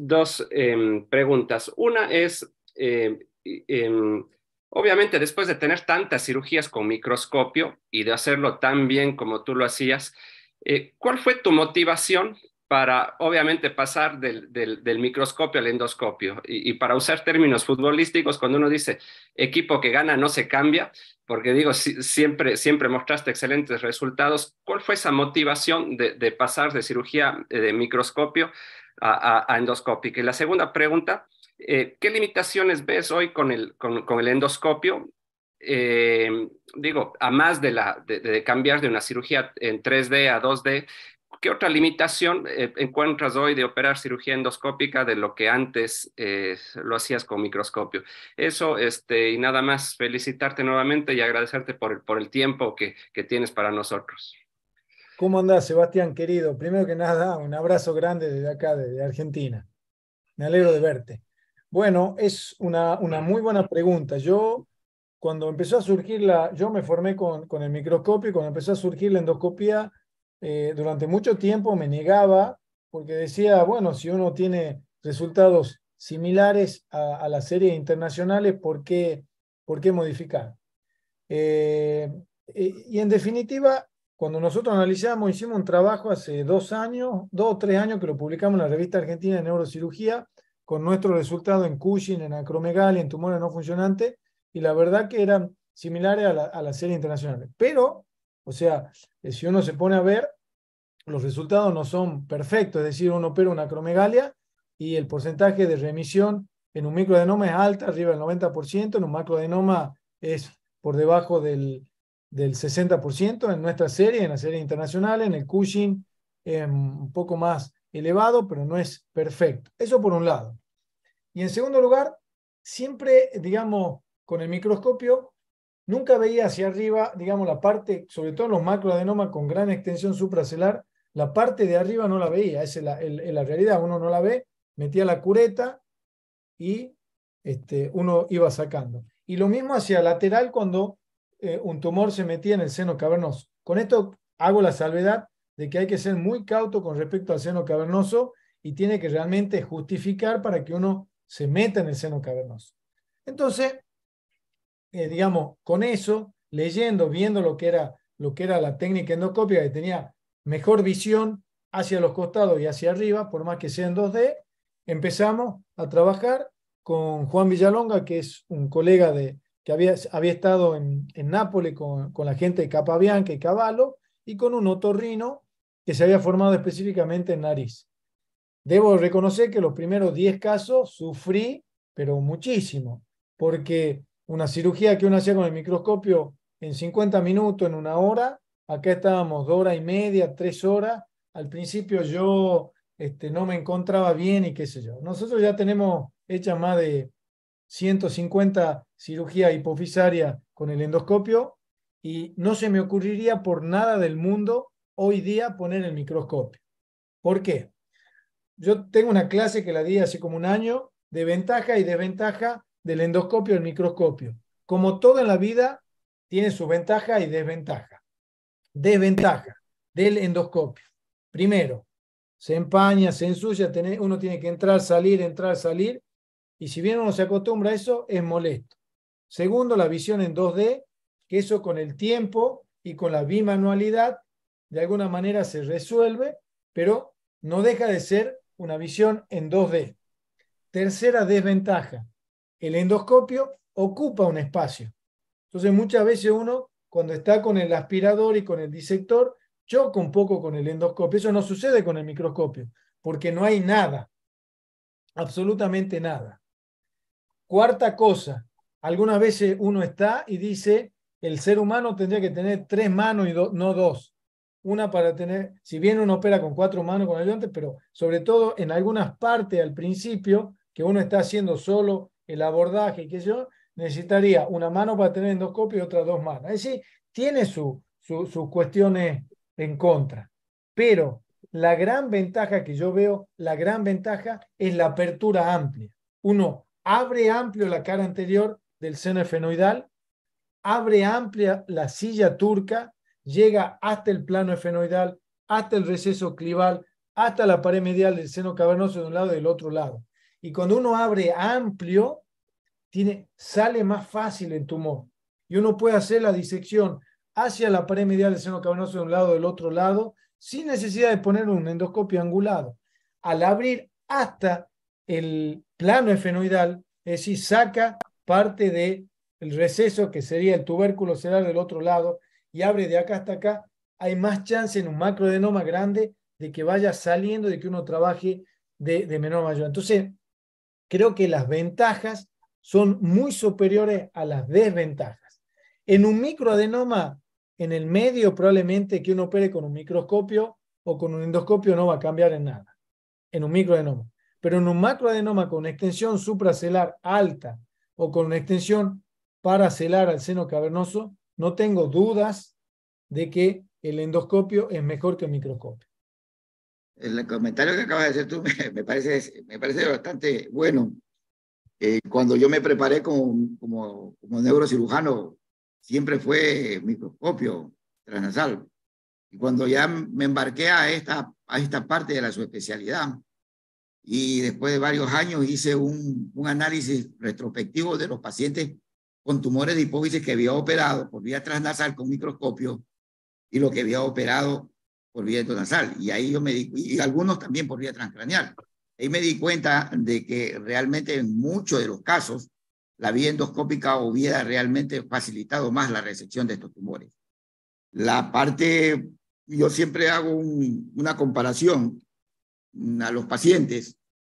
em, preguntas. Una es, em, em, obviamente, después de tener tantas cirugías con microscopio y de hacerlo tan bien como tú lo hacías, eh, ¿cuál fue tu motivación para obviamente pasar del, microscopio al endoscopio. Y, para usar términos futbolísticos, cuando uno dice equipo que gana no se cambia, porque digo, siempre, siempre mostraste excelentes resultados, ¿cuál fue esa motivación de, pasar de cirugía eh, de microscopio a, a, Y la segunda pregunta, eh, ¿qué limitaciones ves hoy con el, con, el endoscopio? Eh, digo, a más de, la, de, de cambiar de una cirugía en 3D a 2D, ¿Qué otra limitación eh, encuentras hoy de operar cirugía endoscópica de lo que antes eh, lo hacías con microscopio? Eso, este, y nada más, felicitarte nuevamente y agradecerte por el, por el tiempo que, que tienes para nosotros. ¿Cómo andas, Sebastián, querido? Primero que nada, un abrazo grande desde acá, desde Argentina. Me alegro de verte. Bueno, es una, una muy buena pregunta. Yo, cuando empezó a surgir la, yo me formé con, con el microscopio y cuando empezó a surgir la endoscopía, eh, durante mucho tiempo me negaba porque decía, bueno, si uno tiene resultados similares a, las series internacionales, ¿por qué, por qué modificar? Eh, eh, y en definitiva, cuando nosotros analizamos, hicimos un trabajo hace dos años, dos o tres años que lo publicamos en la revista argentina de neurocirugía, con nuestro resultado en Cushing, en acromegalia, en tumores no funcionantes, y la verdad que eran similares a la, a la serie internacionales Pero o sea, eh, si uno se pone a ver, los resultados no son perfectos, es decir, uno opera una cromegalia y el porcentaje de remisión en un microdenoma es alto, arriba del 90%, en un macrodenoma es por debajo del, del 60% en nuestra serie, en la serie internacional, en el Cushing em, un poco más elevado, pero no es perfecto. Eso por un lado. Y en segundo lugar, siempre, digamos, con el microscopio Nunca veía hacia arriba, digamos, la parte, sobre todo los macroadenomas con gran extensión supracelar, la parte de arriba no la veía, esa es la, la realidad, uno no la ve, metía la cureta y este, uno iba sacando. Y lo mismo hacia lateral cuando eh, un tumor se metía en el seno cavernoso. Con esto hago la salvedad de que hay que ser muy cauto con respecto al seno cavernoso y tiene que realmente justificar para que uno se meta en el seno cavernoso. Entonces, eh, digamos, con eso, leyendo, viendo lo que, era, lo que era la técnica endoscópica, que tenía mejor visión hacia los costados y hacia arriba, por más que sea en 2D, empezamos a trabajar con Juan Villalonga, que es un colega de, que había, había estado en, en Nápoles con, con, la gente de Capabianca y Cavallo, y con un otorrino que se había formado específicamente en nariz. Debo reconocer que los primeros 10 casos sufrí, pero muchísimo, porque una cirugía que uno hacía con el microscopio en 50 minutos, en una hora, acá estábamos dos horas y media, tres horas. Al principio yo este, no me encontraba bien y qué sé yo. Nosotros ya tenemos hecha más de 150 cirugías hipofisarias con el endoscopio y no se me ocurriría por nada del mundo hoy día poner el microscopio. ¿Por qué? Yo tengo una clase que la di hace como un año de ventaja y desventaja del endoscopio al microscopio. Como todo en la vida, tiene su ventaja y desventaja. Desventaja del endoscopio. Primero, se empaña, se ensucia, uno tiene que entrar, salir, entrar, salir. Y si bien uno se acostumbra a eso, es molesto. Segundo, la visión en 2D, que eso con el tiempo y con la bimanualidad, de alguna manera se resuelve, pero no deja de ser una visión en 2D. Tercera desventaja, el endoscopio ocupa un espacio. Entonces muchas veces uno, cuando está con el aspirador y con el disector, choca un poco con el endoscopio. Eso no sucede con el microscopio, porque no hay nada, absolutamente nada. Cuarta cosa, algunas veces uno está y dice, el ser humano tendría que tener tres manos y no dos. Una para tener, si bien uno opera con cuatro manos con ayudantes, pero sobre todo en algunas partes al principio, que uno está haciendo solo el abordaje, que yo, necesitaría una mano para tener endoscopio y otras dos manos. Es decir, tiene su, sus cuestiones en contra. Pero la gran ventaja que yo veo, la gran ventaja es la apertura amplia. Uno abre amplio la cara anterior del seno efenoidal, abre amplia la silla turca, llega hasta el plano efenoidal, hasta el receso clival, hasta la pared medial del seno cavernoso de un lado y del otro lado. Y cuando uno abre amplio, tiene, sale más fácil el tumor. Y uno puede hacer la disección hacia la pared medial del seno cavernoso de un lado del otro lado, sin necesidad de poner un endoscopio angulado. Al abrir hasta el plano efenoidal, es decir, saca parte del receso que sería el tubérculo celular del otro lado y abre de acá hasta acá, hay más chance en un macroadenoma grande de que vaya saliendo, de que uno trabaje de, de menor mayor. Entonces, creo que las ventajas son muy superiores a las desventajas. En un microadenoma, en el medio probablemente que uno opere con un microscopio o con un endoscopio no va a cambiar en nada, en un microadenoma. Pero en un macroadenoma con extensión supracelar alta o con una extensión paracelar al seno cavernoso, no tengo dudas de que el endoscopio es mejor que el microscopio el comentario que acabas de hacer tú [LAUGHS] me, parece, me parece bastante bueno. Eh, cuando yo me preparé como, como, neurocirujano, siempre fue microscopio transnasal. Y cuando ya me embarqué a esta, a esta parte de la subespecialidad, y después de varios años hice un, un análisis retrospectivo de los pacientes con tumores de hipófisis que había operado por vía transnasal con microscopio y lo que había operado por vía endonasal. Y ahí yo me y algunos también por vía transcraneal. Ahí me di cuenta de que realmente en muchos de los casos la vía endoscópica hubiera realmente facilitado más la resección de estos tumores. La parte, yo siempre hago un, una comparación a los pacientes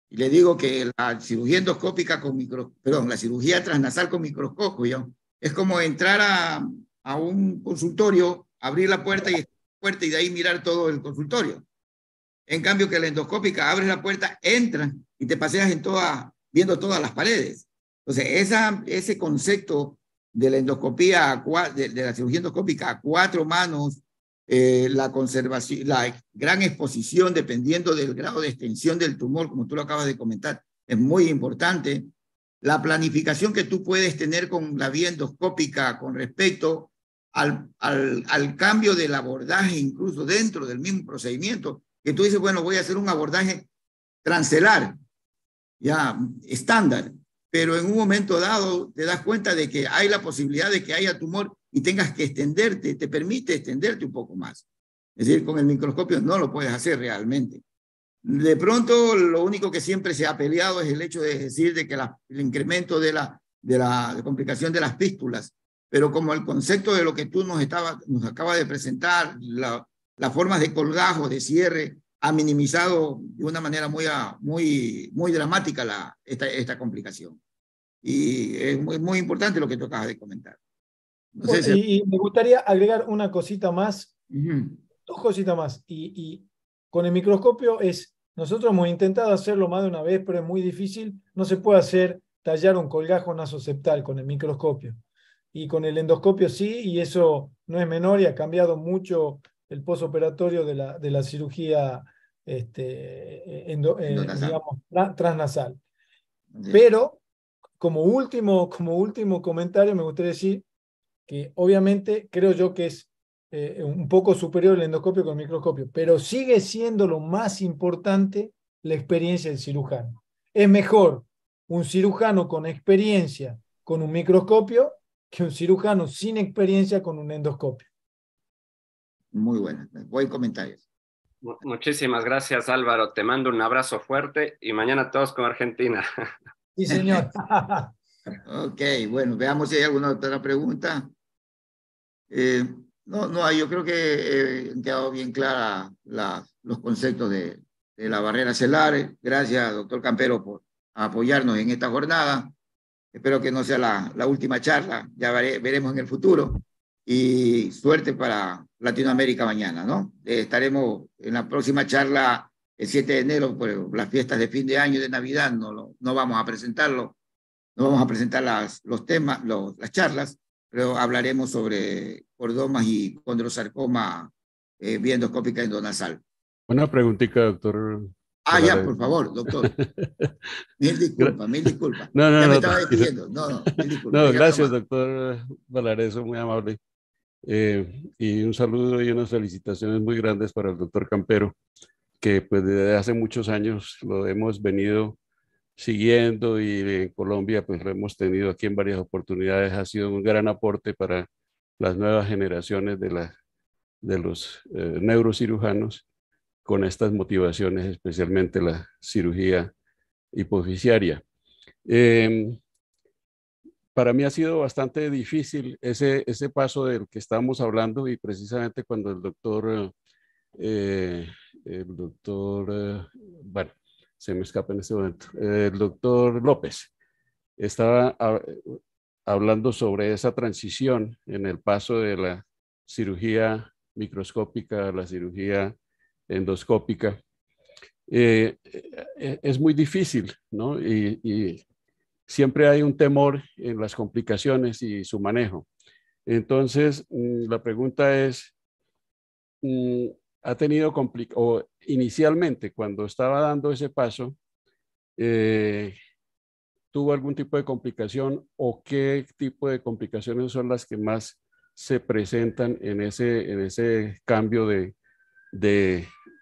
y le digo que la cirugía endoscópica con micro, perdón, la cirugía transnasal con microscopio es como entrar a, a un consultorio, abrir la puerta y puerta y de ahí mirar todo el consultorio. En cambio que la endoscópica abres la puerta, entras y te paseas en toda, viendo todas las paredes. Entonces, esa, ese concepto de la endoscopía, de, la cirugía endoscópica a cuatro manos, eh, la conservación, la gran exposición dependiendo del grado de extensión del tumor, como tú lo acabas de comentar, es muy importante. La planificación que tú puedes tener con la vía endoscópica con respecto al, al, cambio del abordaje, incluso dentro del mismo procedimiento, que tú dices, bueno, voy a hacer un abordaje transelar, ya estándar, pero en un momento dado te das cuenta de que hay la posibilidad de que haya tumor y tengas que extenderte, te permite extenderte un poco más. Es decir, con el microscopio no lo puedes hacer realmente. De pronto, lo único que siempre se ha peleado es el hecho de decir de que el incremento de la, de la complicación de las pístulas pero como el concepto de lo que tú nos, estaba, nos acabas de presentar, la, las formas de colgajo, de cierre, ha minimizado de una manera muy, ah, muy, muy dramática la, esta, complicación. Y es muy, importante lo que tú acabas de comentar. y, me gustaría agregar una cosita más, dos cositas más. Y, y con el microscopio es, nosotros hemos intentado hacerlo más de una vez, pero es muy difícil. No se puede hacer tallar un colgajo nasoceptal con el microscopio y con el endoscopio sí, y eso no es menor y ha cambiado mucho el posoperatorio de la, de la cirugía este, eh, transnasal. Pero, como último, como último comentario, me gustaría decir que obviamente creo yo que es eh, un poco superior el endoscopio con el microscopio, pero sigue siendo lo más importante la experiencia del cirujano. Es mejor un cirujano con experiencia con un microscopio que un cirujano sin experiencia con un endoscopio. Muy bueno, buen comentario. Muchísimas gracias Álvaro, te mando un abrazo fuerte y mañana todos con Argentina. [LAUGHS] Sí, señor. [LAUGHS] ok, bueno, veamos si hay alguna otra pregunta. Eh, no, no, yo creo que eh, han quedado bien clara los conceptos de, de la barrera celular. Gracias, doctor Campero, por apoyarnos en esta jornada. Espero que no sea la, última charla, ya veremos en el futuro. Y suerte para Latinoamérica mañana, ¿no? Eh, estaremos en la próxima charla el 7 de enero por las fiestas de fin de año de Navidad, no, no vamos a presentarlo, no vamos a presentar las, los temas, los, las charlas, pero hablaremos sobre cordomas y condrosarcoma eh, endoscópica endonasal. Una preguntita, doctor Ah, ya, por favor, doctor. Mil [LAUGHS] disculpas, mil disculpas. No, no, ya no, estaba No, no, mil disculpas. No, gracias, doctor Valareso, muy amable. Eh, y un saludo y unas felicitaciones muy grandes para el doctor Campero, que pues desde hace muchos años lo hemos venido siguiendo y en Colombia pues lo hemos tenido aquí en varias oportunidades. Ha sido un gran aporte para las nuevas generaciones de, la, de los eh, neurocirujanos con estas motivaciones, especialmente la cirugía hipoficiaria. Em, para mí ha sido bastante difícil ese, ese paso del que estábamos hablando y precisamente cuando el doctor, eh, el doctor, bueno, se me escapa en este momento, el doctor López estaba ah, hablando sobre esa transición en el paso de la cirugía microscópica a la cirugía endoscópica, eh, e, e, es muy difícil, ¿no? Y, siempre hay un temor en las complicaciones y su manejo. Entonces, mm, la pregunta es, mm, ¿ha tenido o inicialmente cuando estaba dando ese paso, eh, tuvo algún tipo de complicación o qué tipo de complicaciones son las que más se presentan en ese, en ese cambio de,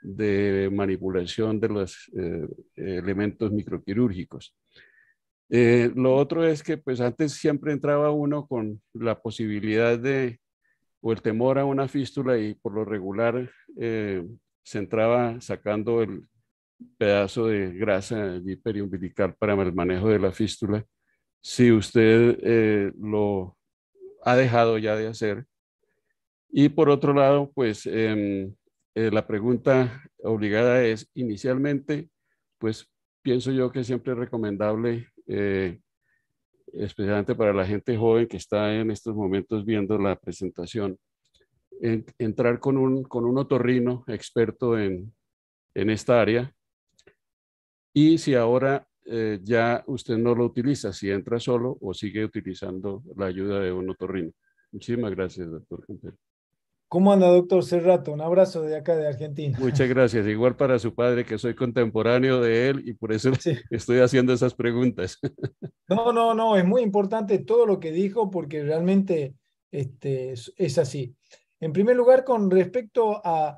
de manipulación de los eh, elementos microquirúrgicos. Eh, lo otro es que pues antes siempre entraba uno con la posibilidad de o el temor a una fístula y por lo regular eh, se entraba sacando el pedazo de grasa periumbilical para el manejo de la fístula. Si usted lo ha dejado ya de hacer. Y por otro lado, pues em, eh, la pregunta obligada es, inicialmente, pues pienso yo que siempre es recomendable, eh, especialmente para la gente joven que está en estos momentos viendo la presentación, entrar con un, con un otorrino experto en, esta área. Y si ahora eh, ya usted no lo utiliza, si entra solo o sigue utilizando la ayuda de un otorrino. Muchísimas gracias, doctor ¿Cómo anda, doctor Serrato? Un abrazo de acá de Argentina. Muchas gracias. Igual para su padre, que soy contemporáneo de él y por eso estoy haciendo esas preguntas. [LAUGHS] No, no, no, es muy importante todo lo que dijo porque realmente este, es así. En primer lugar, con respecto a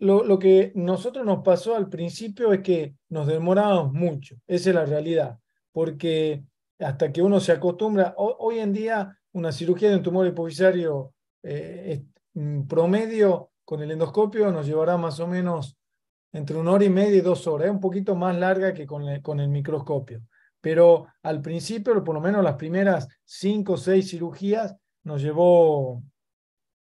lo, que nosotros nos pasó al principio es que nos demoramos mucho, esa es la realidad, porque hasta que uno se acostumbra, hoy en día una cirugía de un tumor hipofisario eh, promedio con el endoscopio nos llevará más o menos entre una hora y media y dos horas, es un poquito más larga que con, el, con el microscopio. Pero al principio, por lo menos las primeras cinco o seis cirugías, nos llevó,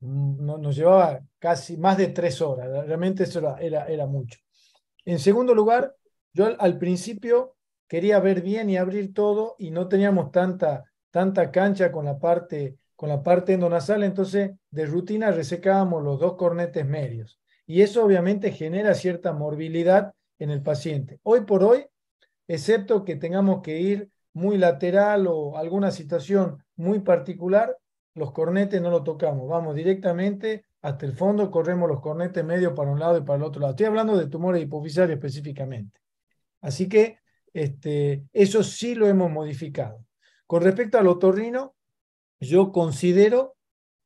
nos llevaba casi más de tres horas, realmente eso era, era, mucho. En segundo lugar, yo al, al, principio quería ver bien y abrir todo y no teníamos tanta, tanta cancha con la parte con la parte endonasal, entonces de rutina resecábamos los dos cornetes medios. Y eso obviamente genera cierta morbilidad en el paciente. Hoy por hoy, excepto que tengamos que ir muy lateral o alguna situación muy particular, los cornetes no lo tocamos. Vamos directamente hasta el fondo, corremos los cornetes medios para un lado y para el otro lado. Estoy hablando de tumores hipofisarios específicamente. Así que este, eso sí lo hemos modificado. Con respecto al otorrino, yo considero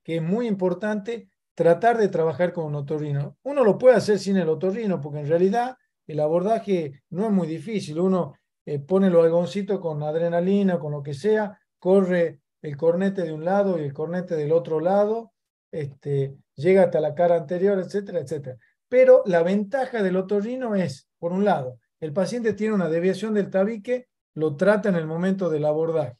que es muy importante tratar de trabajar con un otorrino. Uno lo puede hacer sin el otorrino, porque en realidad el abordaje no es muy difícil. Uno eh, pone los algoncitos con adrenalina, con lo que sea, corre el cornete de un lado y el cornete del otro lado, este, llega hasta la cara anterior, etcétera, etcétera. Pero la ventaja del otorrino es, por un lado, el paciente tiene una deviación del tabique, lo trata en el momento del abordaje.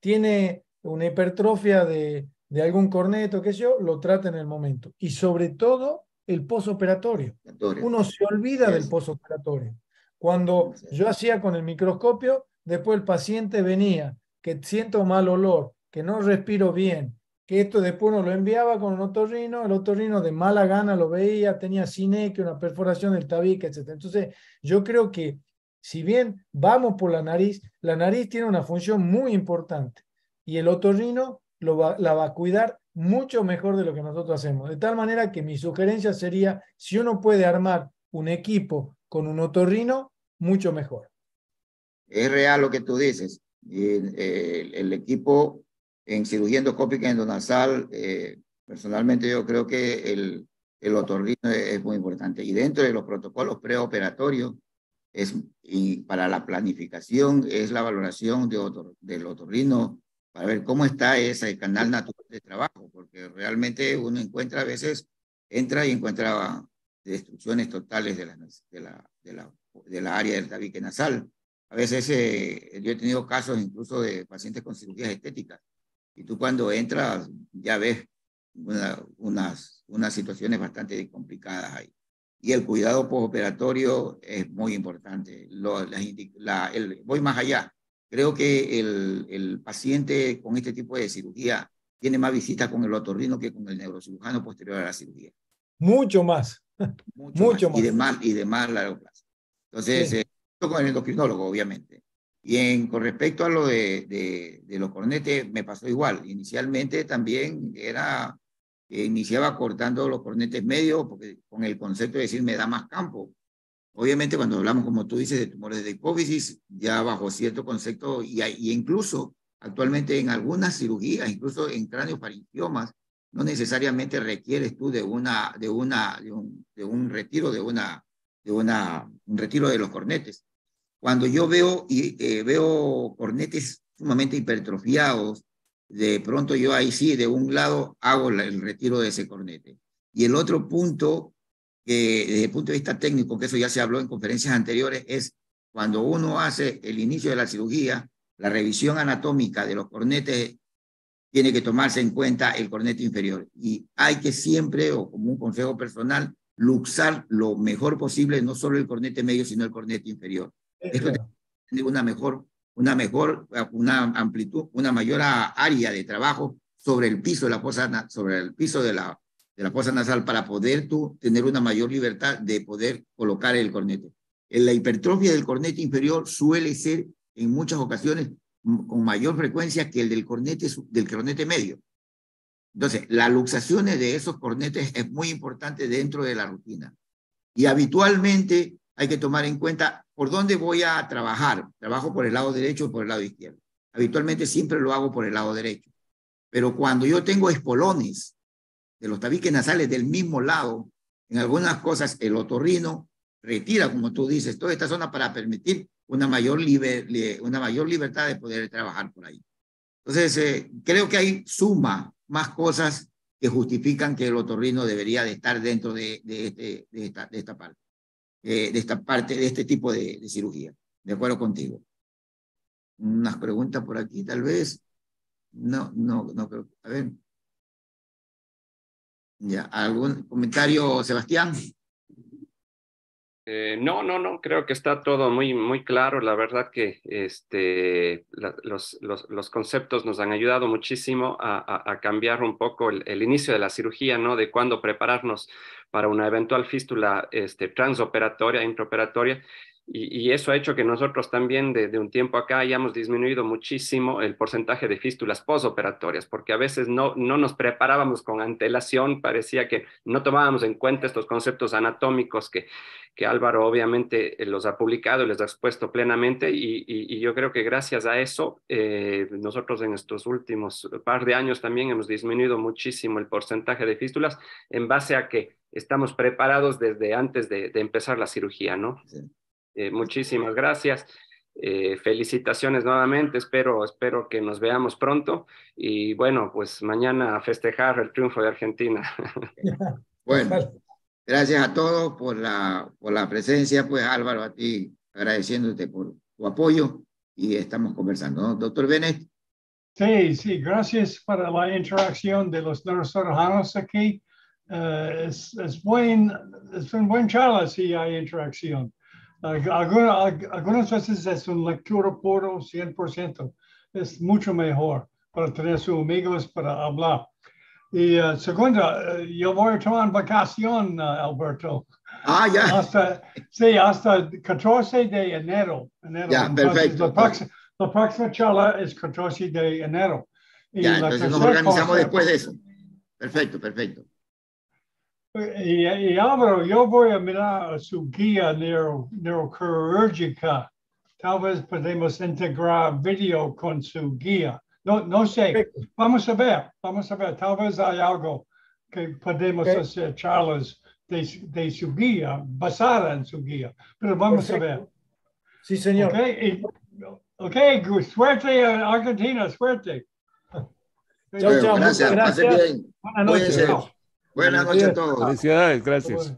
Tiene una hipertrofia de, de algún corneto, qué sé yo, lo trata en el momento. Y sobre todo el posoperatorio. Uno se olvida del posoperatorio. Cuando yo hacía con el microscopio, después el paciente venía, que siento mal olor, que no respiro bien, que esto después uno lo enviaba con un otorrino, el otorrino de mala gana lo veía, tenía que una perforación del tabique, etc. Entonces, yo creo que si bien vamos por la nariz, la nariz tiene una función muy importante y el otorrino lo va, la va a cuidar mucho mejor de lo que nosotros hacemos. De tal manera que mi sugerencia sería, si uno puede armar un equipo con un otorrino, mucho mejor. Es real lo que tú dices. Eh, el, equipo en cirugía endoscópica endonasal, eh, personalmente yo creo que el, el otorrino es, muy importante. Y dentro de los protocolos preoperatorios, es, y para la planificación, es la valoración de otor, del otorrino para ver cómo está ese canal natural de trabajo, porque realmente uno encuentra a veces, entra y encuentra destrucciones totales de la, de la, de la, de la área del tabique nasal. A veces eh, yo he tenido casos incluso de pacientes con cirugías estéticas, y tú cuando entras ya ves unas, unas situaciones bastante complicadas ahí. Y el cuidado postoperatorio es muy importante. el, voy más allá Creo que el, paciente con este tipo de cirugía tiene más visitas con el otorrino que con el neurocirujano posterior a la cirugía. Mucho más. [LAUGHS] Mucho, más. Y de más, y de más largo plazo. Entonces, eh, con el endocrinólogo, obviamente. Y en, con respecto a lo de, los cornetes, me pasó igual. Inicialmente también era, eh, iniciaba cortando los cornetes medios, porque con el concepto de decir me da más campo. Obviamente cuando hablamos, como tú dices, de tumores de hipófisis, ya bajo cierto concepto, y, incluso actualmente en algunas cirugías, incluso en cráneos parintiomas, no necesariamente requieres tú de una, de una, de un, retiro, de una, de una, un retiro de los cornetes. Cuando yo veo y eh, veo cornetes sumamente hipertrofiados, de pronto yo ahí sí, de un lado hago el retiro de ese cornete. Y el otro punto que desde el punto de vista técnico, que eso ya se habló en conferencias anteriores, es cuando uno hace el inicio de la cirugía, la revisión anatómica de los cornetes tiene que tomarse en cuenta el cornete inferior. Y hay que siempre, o como un consejo personal, luxar lo mejor posible, no solo el cornete medio, sino el cornete inferior. Esto tiene una mejor, una mejor, una amplitud, una mayor área de trabajo sobre el piso de la posana sobre el piso de la de la fosa nasal para poder tú tener una mayor libertad de poder colocar el cornete. Eh, la hipertrofia del cornete inferior suele ser en muchas ocasiones con mayor frecuencia que el del cornete, del cornete medio. Entonces, las luxaciones de esos cornetes es muy importante dentro de la rutina. Y habitualmente hay que tomar en cuenta por dónde voy a trabajar. Trabajo por el lado derecho o por el lado izquierdo. Habitualmente siempre lo hago por el lado derecho. Pero cuando yo tengo espolones los tabiques nasales del mismo lado, en algunas cosas el otorrino retira, como tú dices, toda esta zona para permitir una mayor, una mayor libertad de poder trabajar por ahí. Entonces, eh, creo que hay suma más cosas que justifican que el otorrino debería de estar dentro de, de, este, de, esta, de esta, parte, eh, de esta parte, de este tipo de, de cirugía. De acuerdo contigo. Unas preguntas por aquí, tal vez. No, no, no creo. A ver. ¿algún comentario, Sebastián? Eh, no, no, no, creo que está todo muy, muy claro. La verdad que este, los, los, conceptos nos han ayudado muchísimo a, cambiar un poco el, inicio de la cirugía, ¿no? De cuándo prepararnos para una eventual fístula este, transoperatoria, intraoperatoria y, eso ha hecho que nosotros también de, un tiempo acá hayamos disminuido muchísimo el porcentaje de fístulas posoperatorias, porque a veces no, no nos preparábamos con antelación, parecía que no tomábamos en cuenta estos conceptos anatómicos que, que Álvaro obviamente eh, los ha publicado y les ha expuesto plenamente, y, y, yo creo que gracias a eso eh, nosotros en estos últimos par de años también hemos disminuido muchísimo el porcentaje de fístulas en base a que estamos preparados desde antes de, de empezar la cirugía, ¿no? Sí. Eh, muchísimas gracias. Eh, felicitaciones nuevamente, espero, que nos veamos pronto y bueno, pues mañana a festejar el triunfo de Argentina. [LAUGHS] Bueno, gracias a todos por la, por la presencia, pues Álvaro, a ti agradeciéndote por tu apoyo y estamos conversando, Doctor Bennett. Sí, sí, gracias por la interacción de los dos aquí. Eh, es, es, es un buen charla si hay interacción. Algunas, veces es un lectura puro 100%. Es mucho mejor para tener sus amigos, para hablar. Y eh, segunda, eh, yo voy a tomar vacación, eh, Alberto. Ah, ya. sí, hasta 14 de enero. Ya, perfecto. Pues. La próxima, charla es 14 de enero. Y ya, entonces nos organizamos después de eso. Perfecto, perfecto. e Álvaro, yo voy a mirar a su guía neuro, neuroquirúrgica. Tal vez podemos integrar video con su guía. No, no sé. Vamos a ver, vamos a ver. Tal vez hay algo que podemos okay. hacer charlas de, de, su guía, basada en su guía. Pero vamos Perfecto. a ver. Sí, señor. Okay, y, ok, suerte en Argentina, suerte. Chao, chao. Gracias, gracias. Buenas noches. Buenas, noches a todos. Felicidades, gracias.